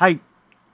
はい。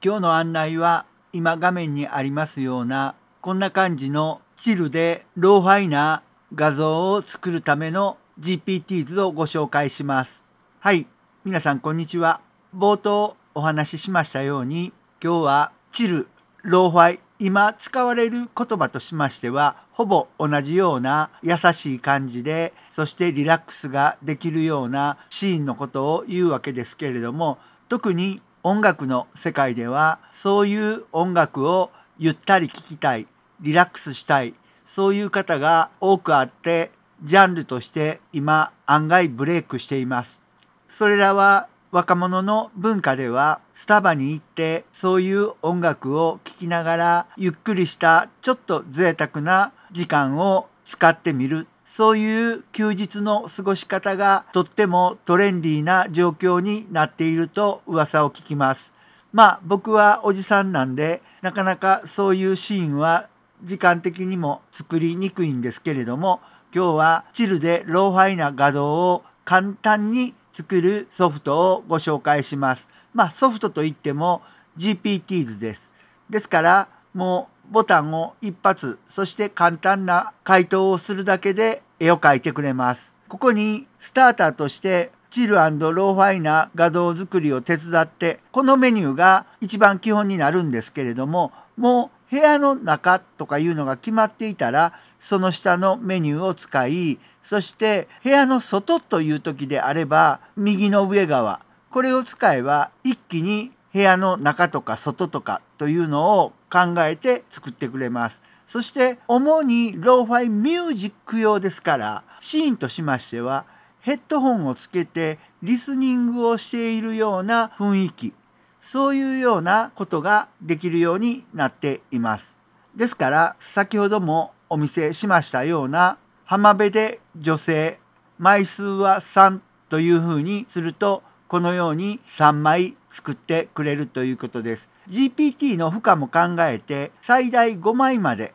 今日の案内は今画面にありますようなこんな感じのチルでローファイな画像を作るための GPT 図をご紹介します。はい。皆さんこんにちは。冒頭お話ししましたように今日はチル、ローファイ、今使われる言葉としましてはほぼ同じような優しい感じでそしてリラックスができるようなシーンのことを言うわけですけれども特に音楽の世界ではそういう音楽をゆったり聴きたいリラックスしたいそういう方が多くあってジャンルとして今案外ブレイクしていますそれらは若者の文化ではスタバに行ってそういう音楽を聴きながらゆっくりしたちょっと贅沢な時間を使ってみるそういう休日の過ごし方がとってもトレンディーな状況になっていると噂を聞きます。まあ僕はおじさんなんでなかなかそういうシーンは時間的にも作りにくいんですけれども今日はチルでローファイな画像を簡単に作るソフトをご紹介します。まあソフトといっても GPTs です。ですからもうボタンを一発、そして簡単な回答をするだけで絵を描いてくれます。ここにスターターとしてチルローファイな画像作りを手伝って、このメニューが一番基本になるんですけれども、もう部屋の中とかいうのが決まっていたら、その下のメニューを使い、そして部屋の外という時であれば、右の上側、これを使えば一気に部屋の中とか外とかというのを考えて作ってくれます。そして主にローファイミュージック用ですからシーンとしましてはヘッドホンをつけてリスニングをしているような雰囲気そういうようなことができるようになっています。ですから先ほどもお見せしましたような浜辺で女性枚数は3というふうにするとこのように3枚作ってくれるということです。GPT の負荷も考えて最大5枚まで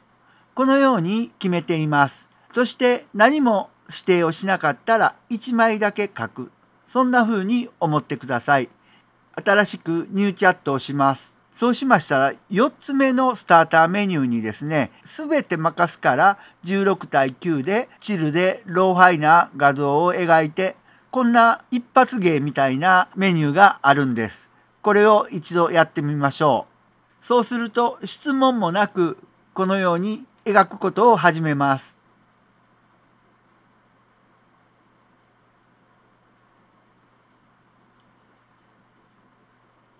このように決めています。そして何も指定をしなかったら1枚だけ書く。そんな風に思ってください。新しくニューチャットをします。そうしましたら4つ目のスターターメニューにですね、すべて任すから16対9でチルでローハイな画像を描いてこんな一発芸みたいなメニューがあるんです。これを一度やってみましょう。そうすると質問もなくこのように描くことを始めます。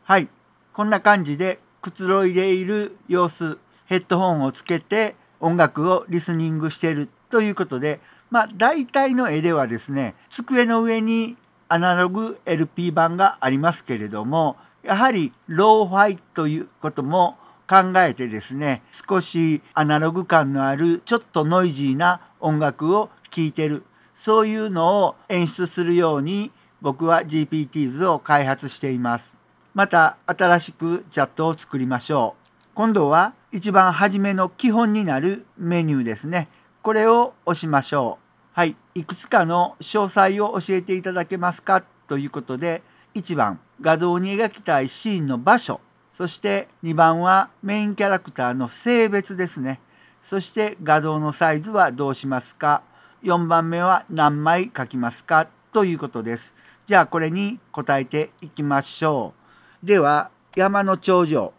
はい、こんな感じでくつろいでいる様子、ヘッドホンをつけて音楽をリスニングしているということで、まあ、大体の絵ではですね机の上にアナログ LP 版がありますけれどもやはりローファイということも考えてですね少しアナログ感のあるちょっとノイジーな音楽を聴いてるそういうのを演出するように僕は GPTs を開発しています。また新しくチャットを作りましょう。今度は一番初めの基本になるメニューですね。これを押しましょう。はい、いくつかの詳細を教えていただけますかということで、1番、画像に描きたいシーンの場所、そして2番はメインキャラクターの性別ですね。そして画像のサイズはどうしますか ?4 番目は何枚書きますかということです。じゃあこれに答えていきましょう。では、山の頂上。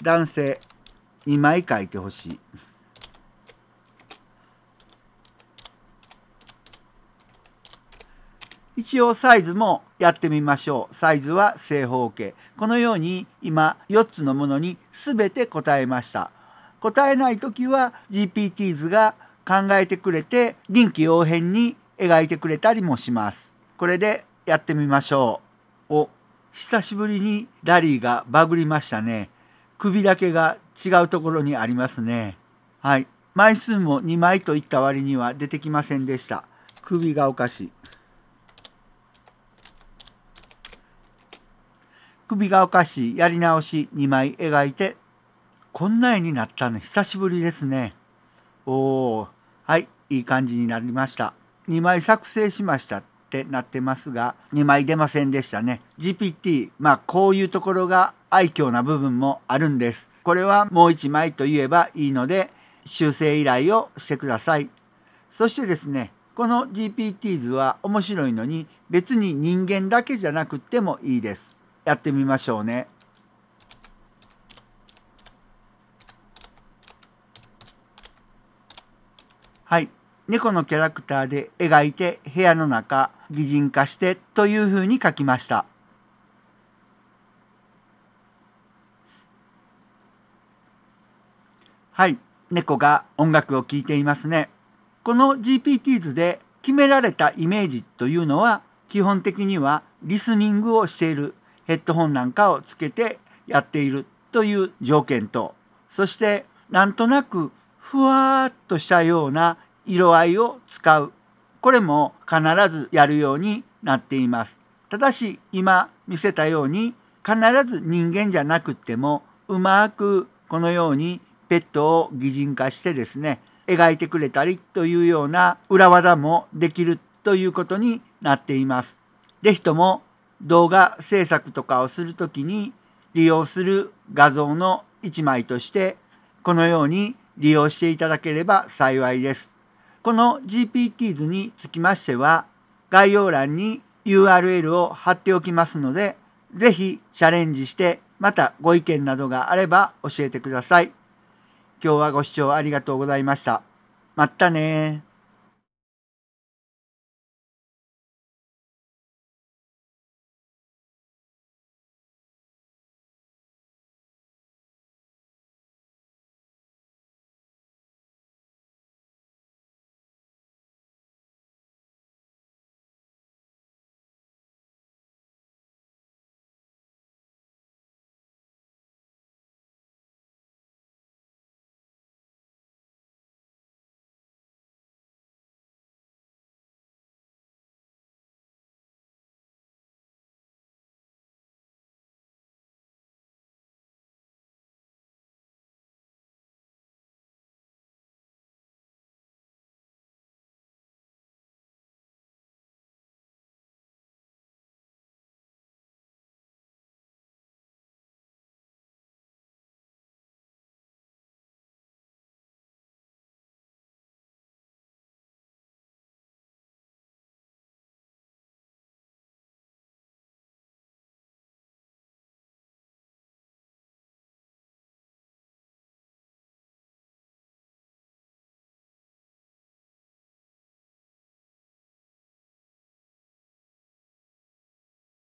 男性2枚書いてほしい。一応サイズもやってみましょう。サイズは正方形。このように今4つのものに全て答えました。答えない時は GPT 図が考えてくれて臨機応変に描いてくれたりもします。これでやってみましょう。お、久しぶりにラリーがバグりましたね。首だけが違うところにありますね。はい。枚数も2枚といった割には出てきませんでした。首がおかしい。首がおかしい、やり直し2枚描いて、こんな絵になったの久しぶりですね。おー、はい、いい感じになりました。2枚作成しました。ってなってますが2枚出ませんでしたね GPT まあこういうところが愛嬌な部分もあるんですこれはもう1枚と言えばいいので修正依頼をしてくださいそしてですねこの GPT 図は面白いのに別に人間だけじゃなくてもいいですやってみましょうねはい猫のキャラクターで描いて部屋の中、擬人化してという風に書きました。はい、猫が音楽を聴いていますね。この GPT 図で決められたイメージというのは基本的にはリスニングをしているヘッドホンなんかをつけてやっているという条件とそしてなんとなくふわーっとしたような色合いを使うこれも必ずやるようになっていますただし今見せたように必ず人間じゃなくってもうまくこのようにペットを擬人化してですね描いてくれたりというような裏技もできるということになっています。是非とも動画制作とかをする時に利用する画像の1枚としてこのように利用していただければ幸いです。この g p t 図につきましては、概要欄に URL を貼っておきますので、ぜひチャレンジして、またご意見などがあれば教えてください。今日はご視聴ありがとうございました。まったね